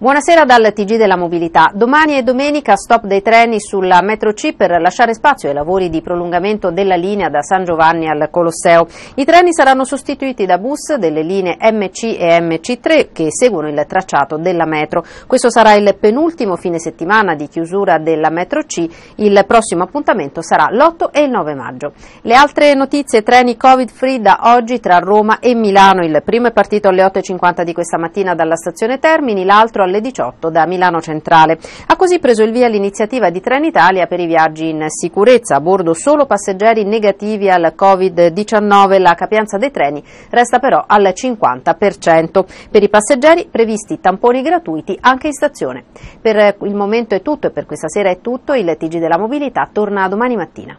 Buonasera dal TG della mobilità. Domani e domenica stop dei treni sulla metro C per lasciare spazio ai lavori di prolungamento della linea da San Giovanni al Colosseo. I treni saranno sostituiti da bus delle linee MC e MC3 che seguono il tracciato della metro. Questo sarà il penultimo fine settimana di chiusura della metro C. Il prossimo appuntamento sarà l'8 e il 9 maggio. Le altre notizie, treni Covid free da oggi tra Roma e Milano. Il primo è partito alle 8.50 di questa mattina dalla stazione Termini, l'altro alle 18 da Milano Centrale. Ha così preso il via l'iniziativa di Trenitalia per i viaggi in sicurezza, a bordo solo passeggeri negativi al Covid-19, la capienza dei treni resta però al 50%. Per i passeggeri previsti tamponi gratuiti anche in stazione. Per il momento è tutto e per questa sera è tutto, il TG della mobilità torna domani mattina.